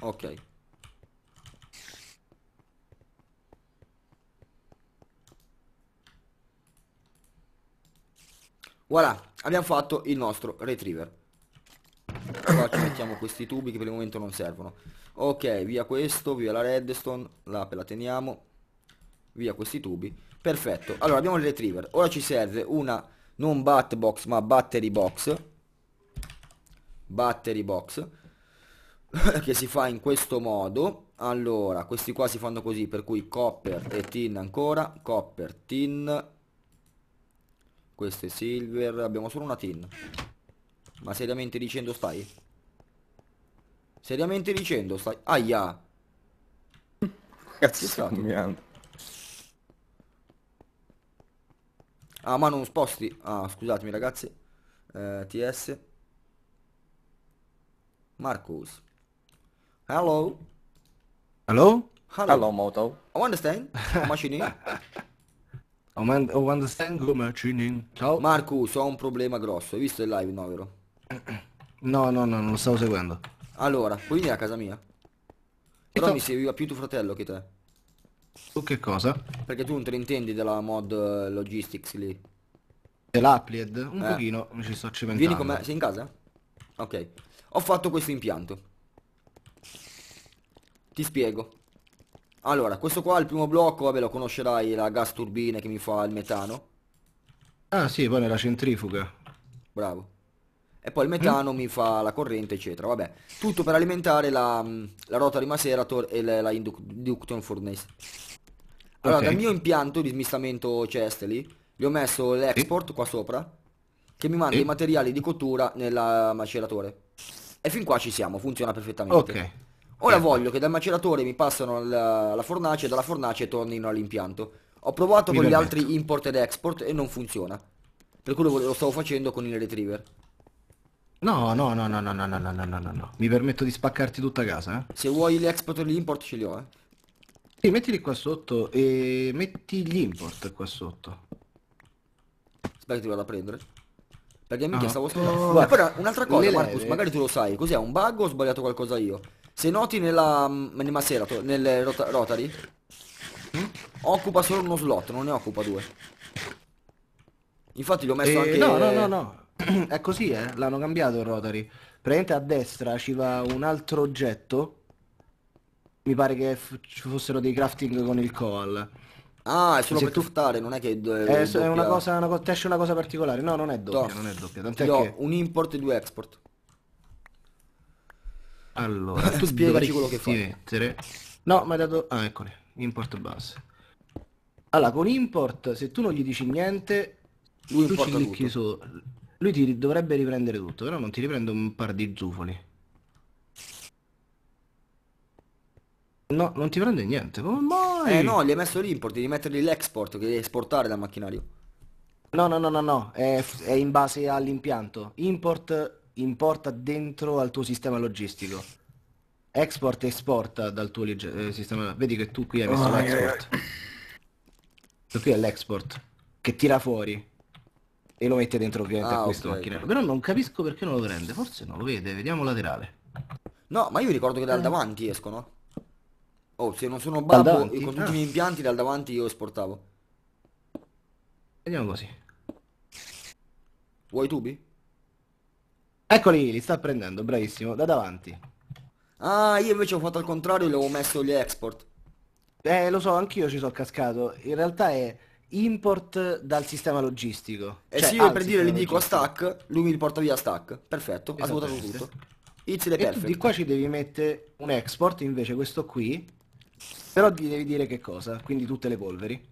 Ok. Voilà, abbiamo fatto il nostro retriever. Qua ci mettiamo questi tubi che per il momento non servono. Ok, via questo, via la redstone, l'ape la teniamo. Via questi tubi. Perfetto, allora abbiamo il retriever. Ora ci serve una, non bat box, ma battery box. Battery box che si fa in questo modo allora questi qua si fanno così per cui copper e tin ancora copper tin questo è silver abbiamo solo una tin ma seriamente dicendo stai? seriamente dicendo stai? aia cazzo sta cambiando ah ma non sposti ah scusatemi ragazzi eh, ts Marcus Hello. Hello? Hello. Hello, Moto. I understand. How much you need? I understand go machining. Ciao. Marco, ho un problema grosso. Hai visto il live, no, vero? No, no, no, non lo stavo seguendo. Allora, puoi venire a casa mia? Però mi serviva più tuo fratello che te. Tu che cosa? Perché tu non te ne intendi della mod eh, logistics lì. Dell'Applied? Un Eh. pochino, mi ci sto cimentando. Vieni con me, sei in casa? Ok. Ho fatto questo impianto. Ti spiego. Allora, questo qua, il primo blocco, vabbè lo conoscerai, la gas turbine che mi fa il metano. Ah sì, poi la centrifuga. Bravo. E poi il metano mm. mi fa la corrente, eccetera. Vabbè, tutto per alimentare la, mm, la rota di macerator e la, la induction furnace. Allora, okay. dal mio impianto di smistamento Cesteli, gli ho messo l'export qua sopra, che mi manda e? i materiali di cottura nella maceratore. E fin qua ci siamo, funziona perfettamente. Ok. Ora eh. voglio che dal maceratore mi passano alla, alla fornace e dalla fornace tornino all'impianto. Ho provato mi con gli altri import ed export e non funziona. Per quello lo, stavo facendo con il retriever. No, no, no, no, no, no, no, no, no, no, no. Mi permetto di spaccarti tutta casa, eh? Se vuoi l'export e l'import ce li ho, eh. Sì, mettili qua sotto e metti gli import qua sotto. Aspetta che ti vado a prendere. Perché minchia no. Ah. stavo sperando. Oh, e poi un'altra cosa, Marcus, magari tu lo sai, cos'è? Un bug o ho sbagliato qualcosa io? Se noti nella, mm, nel macerato, nel rota rotary, mm? occupa solo uno slot, non ne occupa due. Infatti l'ho messo eh, anche... No, no, no, no. È così, eh. L'hanno cambiato il rotary. Praticamente a destra ci va un altro oggetto. Mi pare che ci fossero dei crafting con il coal. Ah, è solo Se per tu... tuftare, non è che... È, eh, è una cosa, una, esce una cosa particolare. No, non è doppia, Do. non è doppia. Tant'è che... un import e due export. Allora, tu spiegaci quello che fai. Mettere... No, ma hai dato... Ah, eccole, import base. Allora, con import, se tu non gli dici niente, lui, tu ci clicchi su... lui ti dovrebbe riprendere tutto, però non ti riprende un par di zufoli. No, non ti prende niente, come mai? Eh no, gli hai messo l'import, devi mettergli l'export, che devi esportare dal macchinario. No, no, no, no, no, è, è in base all'impianto. Import importa dentro al tuo sistema logistico. Export e esporta dal tuo eh, sistema. Vedi che tu qui hai messo oh, l'export. Questo qui è l'export che tira fuori e lo mette dentro ovviamente ah, a questo okay. macchinello. Però non capisco perché non lo prende, forse non lo vede, vediamo laterale. No, ma io ricordo che dal eh. davanti escono. Oh, se non sono babbo con tutti ah. i impianti dal davanti io esportavo. Vediamo così. Vuoi tubi? Eccoli, li sta prendendo, bravissimo, da davanti. Ah, io invece ho fatto al contrario e l'avevo messo gli export. Eh, lo so, anch'io ci sono cascato. In realtà è import dal sistema logistico. E eh cioè, se io per dire gli dico a stack, lui mi riporta via stack. Perfetto, ha svuotato esatto, tutto. It's the perfect. E tu di qua ci devi mettere un export, invece questo qui. Però ti devi dire che cosa, quindi tutte le polveri.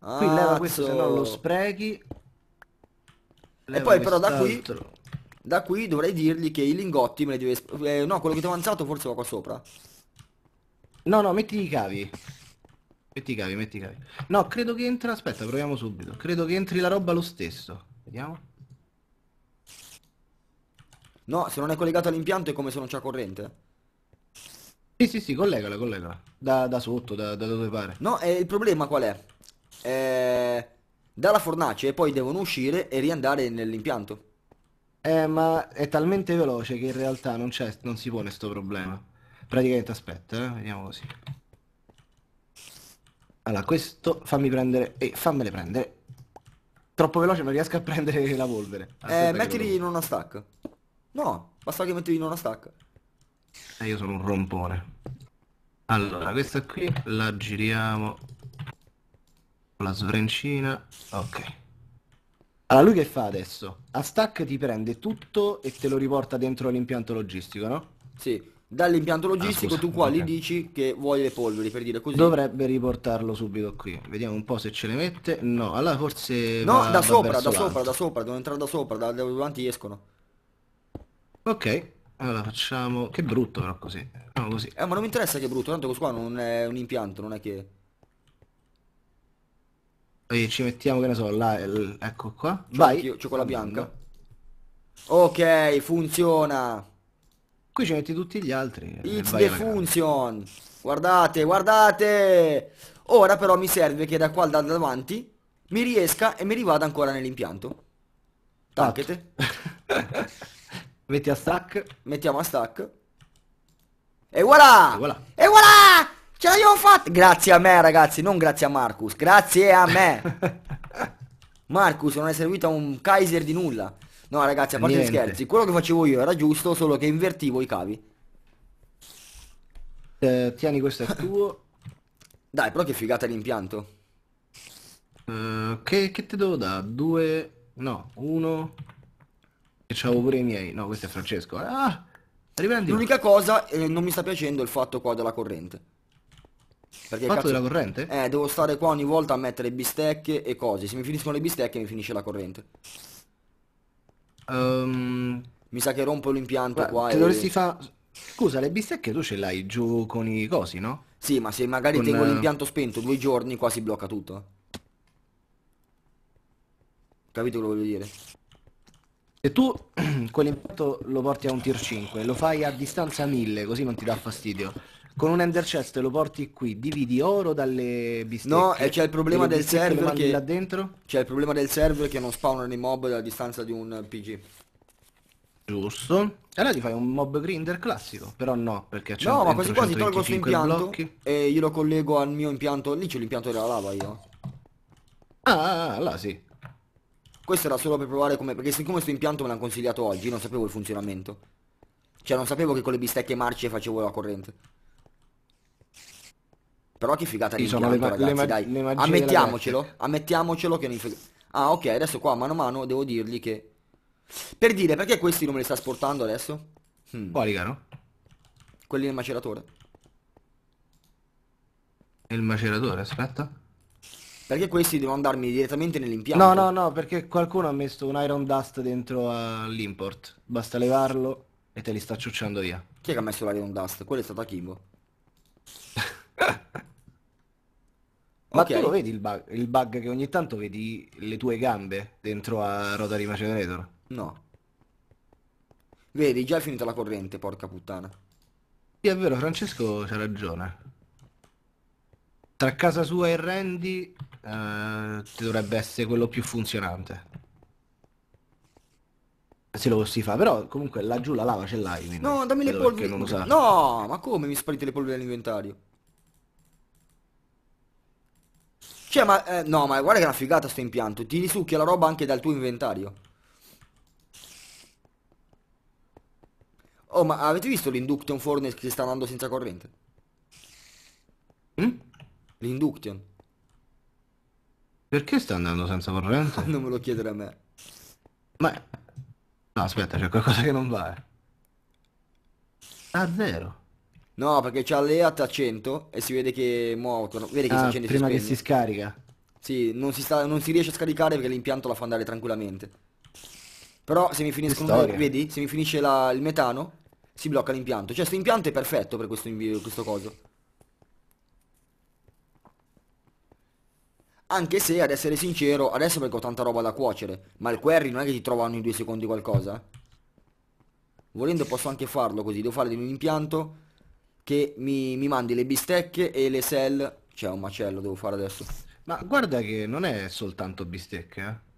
Ah, qui leva questo, se no lo sprechi. e poi però da qui altro. Da qui dovrei dirgli che i lingotti me li deve... Eh, no, quello che ti ho avanzato forse va qua sopra. No, no, metti i cavi. Metti i cavi, metti i cavi. No, credo che entra... Aspetta, proviamo subito. Credo che entri la roba lo stesso. Vediamo. No, se non è collegato all'impianto è come se non c'è corrente. Sì, sì, sì, collegala, collegala. Da, da sotto, da, da, dove pare. No, eh, il problema qual è? Eh, dalla fornace e poi devono uscire e riandare nell'impianto. Eh, ma è talmente veloce che in realtà non, c'è, non si pone sto problema. Praticamente aspetta, eh? vediamo così. Allora, questo fammi prendere... E eh, fammele prendere. Troppo veloce non riesco a prendere la polvere. Aspetta eh, mettili lo... in uno stack. No, basta che mettili in uno stack. Eh, io sono un rompone. Allora, questa qui la giriamo. La sovrancina. Ok. Allora lui che fa adesso? A stack ti prende tutto e te lo riporta dentro l'impianto logistico, no? Sì. Dall'impianto ah, logistico ah, scusa, tu qua gli dici che vuoi le polveri per dire così. Dovrebbe riportarlo subito qui. Vediamo un po' se ce le mette. No, allora forse. No, va, da va sopra, da sopra, da sopra, devono entrare da sopra, da, da davanti escono. Ok, allora facciamo. Che brutto però così. No, così. Eh ma non mi interessa che è brutto, tanto questo qua non è un impianto, non è che. E ci mettiamo, che ne so, là, il- ecco qua. C'ho Vai. io, c'ho quella bianca. Ok, funziona. Qui ci metti tutti gli altri. e eh, It's the function. Guardate, guardate. Ora però mi serve che da qua da davanti mi riesca e mi rivada ancora nell'impianto. Tacchete. Metti a stack. Mettiamo a stack. E voilà! E voilà! E voilà! Ce l'abbiamo fatta! Grazie a me, ragazzi, non grazie a Marcus, grazie a me! Marcus non è servito a un Kaiser di nulla. No, ragazzi, a parte gli scherzi, quello che facevo io era giusto, solo che invertivo i cavi. Eh, tieni questo è tuo. Dai, però che figata l'impianto. Eh, che, che te devo da Due... No, uno... E c'avevo pure i miei. No, questo è Francesco. Ah! Riprendi. L'unica cosa, eh, non mi sta piacendo il fatto qua della corrente. Perché Fatto cazzo, della corrente? Eh, devo stare qua ogni volta a mettere bistecche e cose. Se mi finiscono le bistecche mi finisce la corrente. Um, mi sa che rompo l'impianto beh, qua. Te e... dovresti fa... Scusa, le bistecche tu ce l'hai giù con i cosi, no? Sì, ma se magari con... tengo eh, l'impianto spento due giorni qua si blocca tutto. Capito quello che voglio dire? Se tu quell'impianto lo porti a un tier 5, lo fai a distanza 1000 così non ti dà fastidio con un ender chest lo porti qui, dividi oro dalle bistecche. No, e c'è il problema del server che là dentro. C'è il problema del server che non spawnano i mob a distanza di un PG. Giusto. e Allora ti fai un mob grinder classico, però no, perché c'è No, ma quasi quasi tolgo su impianto blocchi. e io lo collego al mio impianto, lì c'è l'impianto della lava io. Ah, ah, ah là sì. Questo era solo per provare come, perché siccome questo impianto me l'hanno consigliato oggi, non sapevo il funzionamento. Cioè non sapevo che con le bistecche marce facevo la corrente. Però che figata di impianto, ma- ragazzi, ma- dai. Ammettiamocelo, ammettiamocelo che non infeg- Ah, ok, adesso qua mano a mano devo dirgli che... Per dire, perché questi non me li sta sportando adesso? Hmm. Quali, Quelli nel maceratore. Il maceratore, aspetta. Perché questi devono andarmi direttamente nell'impianto? No, no, no, perché qualcuno ha messo un Iron Dust dentro all'import. Uh, Basta levarlo e te li sta ciucciando via. Chi è che ha messo l'Iron Dust? Quello è stato Kimbo. Ma okay. tu lo vedi il bug, il bug che ogni tanto vedi le tue gambe dentro a Rotary Macerator? No. Vedi, già è finita la corrente, porca puttana. Sì, è vero, Francesco c'ha ragione. Tra casa sua e Randy eh, dovrebbe essere quello più funzionante. Se lo si fa, però comunque laggiù la lava ce l'hai. No, dammi le polvere. No, ma come mi sparite le polvere all'inventario? Cioè, ma... Eh, no, ma guarda che è una figata sto impianto. Ti risucchia la roba anche dal tuo inventario. Oh, ma avete visto l'induction furnace che sta andando senza corrente? Mm? L'induction. Perché sta andando senza corrente? non me lo chiedere a me. Ma... No, aspetta, c'è qualcosa che non va. Davvero? Eh. Ah, No, perché c'ha l'EAT a 100 e si vede che è morto. che ah, si accende prima si che si scarica. Sì, non si, sta, non si riesce a scaricare perché l'impianto la fa andare tranquillamente. Però se mi finiscono, vedi, se mi finisce la, il metano, si blocca l'impianto. Cioè, questo impianto è perfetto per questo, invio, questo coso. Anche se, ad essere sincero, adesso perché ho tanta roba da cuocere, ma il query non è che ti trova ogni due secondi qualcosa. Eh. Volendo posso anche farlo così, devo fare un impianto, che mi, mi mandi le bistecche e le sell. C'è un macello, devo fare adesso. Ma guarda che non è soltanto bistecche, eh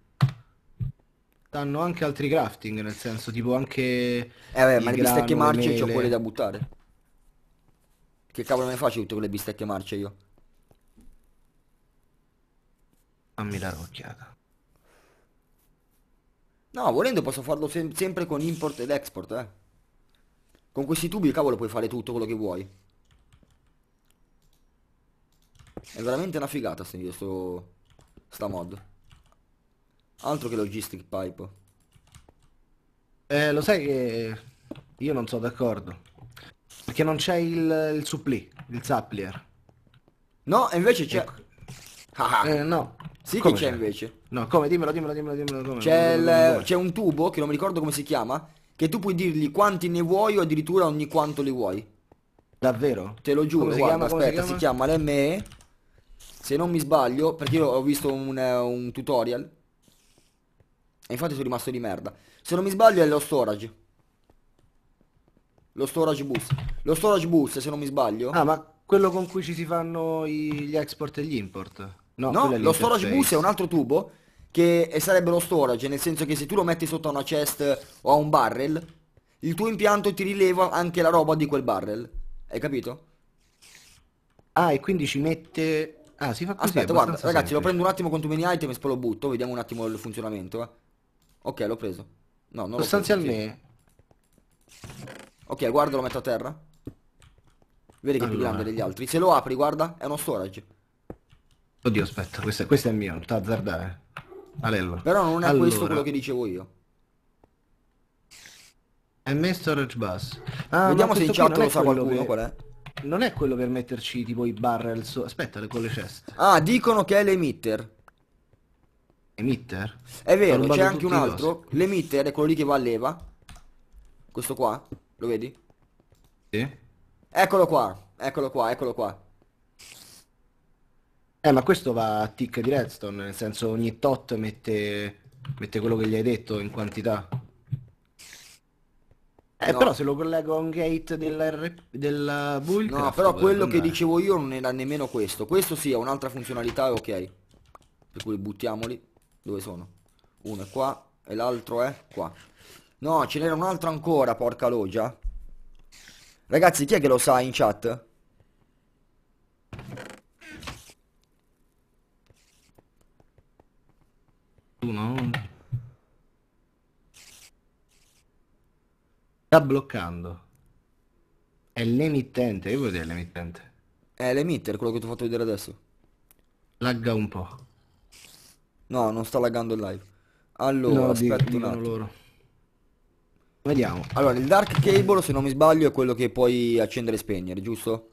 hanno anche altri crafting, nel senso tipo anche... Eh beh, ma le grano, bistecche marce le quelle da buttare. Che cavolo ne faccio tutte quelle bistecche marce io? Fammi dare un'occhiata. No, volendo posso farlo sem sempre con import ed export, eh. Con questi tubi, cavolo, puoi fare tutto quello che vuoi. È veramente una figata sto, sto sta mod. Altro che logistic pipe. Eh, lo sai che io non sono d'accordo. Perché non c'è il, il suppli, il supplier. No, invece c'è... Ecco. Ah, ah. Eh, no. Sì come che c'è invece. No, come? Dimmelo, dimmelo, dimmelo, dimmelo. C'è, un tubo che non mi ricordo come si chiama, che tu puoi dirgli quanti ne vuoi o addirittura ogni quanto li vuoi. Davvero? Te lo giuro, si guarda, chiama, aspetta, si chiama? l'ME, se non mi sbaglio, perché io ho visto un, un tutorial, e infatti sono rimasto di merda. Se non mi sbaglio è lo storage. Lo storage bus. Lo storage bus, se non mi sbaglio. Ah, ma quello con cui ci si fanno i, gli export e gli import. No, no lo storage bus è un altro tubo che sarebbe lo storage, nel senso che se tu lo metti sotto a una chest o a un barrel, il tuo impianto ti rileva anche la roba di quel barrel. Hai capito? Ah, e quindi ci mette... Ah, si fa così. Aspetta, guarda, ragazzi, lo prendo un attimo con tu mini item e poi lo butto, vediamo un attimo il funzionamento. Eh. Ok, l'ho preso. No, non Sostanzialmente... Ok, guarda, lo metto a terra. Vedi che allora. è più grande degli altri. Se lo apri, guarda, è uno storage. Oddio, aspetta, questo, è, questo è il mio, non ti azzardare. Alello. Però non è allora. questo quello che dicevo io. È M Storage Bus. Ah, Vediamo se in chat lo sa qualcuno che... qual è. Non è quello per metterci tipo i barrel so... Aspetta, le, con le ceste. Ah, dicono che è l'emitter. Emitter? È vero, c'è anche un altro. L'emitter è quello lì che va a leva. Questo qua. Lo vedi? Sì. Eccolo qua, eccolo qua, eccolo qua. Eh, ma questo va a tic di redstone, nel senso ogni tot mette, mette quello che gli hai detto in quantità. Eh, no. però se lo collego a un gate della, della build... No, però quello che dicevo io non era nemmeno questo. Questo sì, ha un'altra funzionalità, ok. Per cui buttiamoli. Dove sono? Uno è qua e l'altro è qua. No, ce n'era un altro ancora, porca loggia. Ragazzi, chi è che lo sa in chat? tu Sta bloccando. È l'emittente, che vuol l'emittente? È l'emitter, quello che ti ho fatto vedere adesso. Lagga un po'. No, non sta laggando il live. Allora, no, aspetta un attimo. Loro. Vediamo. Allora, il dark cable, se non mi sbaglio, è quello che puoi accendere e spegnere, giusto?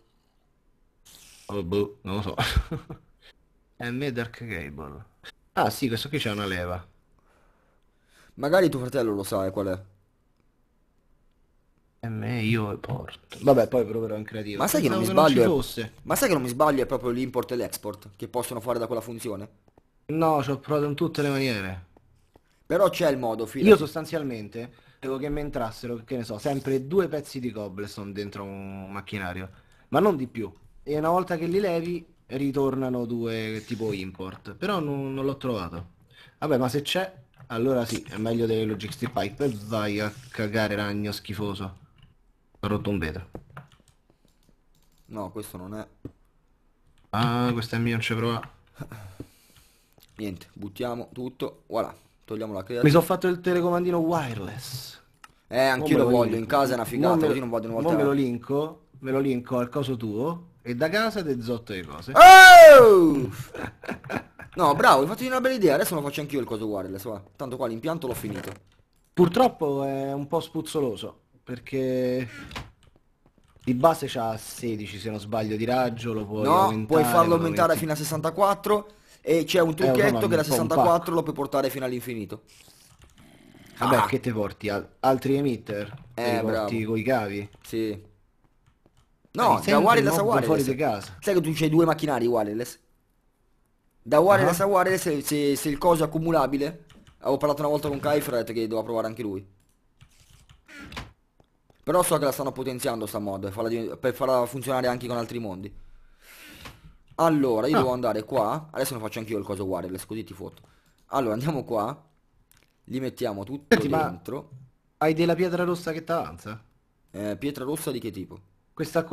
Oh, boh, non lo so. è me dark cable. Ah sì, questo qui c'è una leva. Magari tuo fratello lo sa eh, qual è. E eh, me io e porto. Vabbè, poi proverò in creativo. Ma sai che non mi Pensavo che non sbaglio? è- eh, fosse. Ma sai che non mi sbaglio è proprio l'import e l'export che possono fare da quella funzione? No, ci ho provato in tutte le maniere. Però c'è il modo, Io fidati. sostanzialmente devo che mi entrassero, che ne so, sempre due pezzi di cobblestone dentro un macchinario, ma non di più. E una volta che li levi, ritornano due tipo import, però non, non l'ho trovato. Vabbè, ma se c'è, allora sì, è meglio delle Logistic Pipe. vai a cagare ragno schifoso. Ho rotto un vetro. No, questo non è. Ah, questo è mio, non ci prova. Niente, buttiamo tutto, voilà. Togliamo la creatura. Mi sono fatto il telecomandino wireless. Eh, anch'io lo, lo voglio, linko. in casa è una figata, non me... così non vado in volta. me lo linko, me lo linko al coso tuo e da casa del zotto di cose. Oh! no, bravo, hai fatto una bella idea. Adesso lo faccio anch'io il coso wireless, va. Tanto qua l'impianto l'ho finito. Purtroppo è un po' spuzzoloso, perché di base c'ha 16 se non sbaglio di raggio, lo puoi no, puoi farlo aumentare fino a 64 e c'è un eh, trucchetto eh, che da 64 lo puoi portare fino all'infinito. Ah, Vabbè, ah. che te porti? Al altri emitter? Eh, porti i cavi? Sì. No, da wireless a wireless. Fuori di casa. Sai che tu c'hai due macchinari wireless? Da ah. wireless uh -huh. a wireless se, se, se il coso è accumulabile. Avevo parlato una volta con Kaifra e detto che doveva provare anche lui. Però so che la stanno potenziando sta mod farla per farla funzionare anche con altri mondi. Allora, io ah. devo andare qua. Adesso ne faccio anch'io il coso wireless, così ti foto. Allora, andiamo qua. Li mettiamo tutto Senti, dentro. hai della pietra rossa che t'avanza? Eh, pietra rossa di che tipo? Questa qua.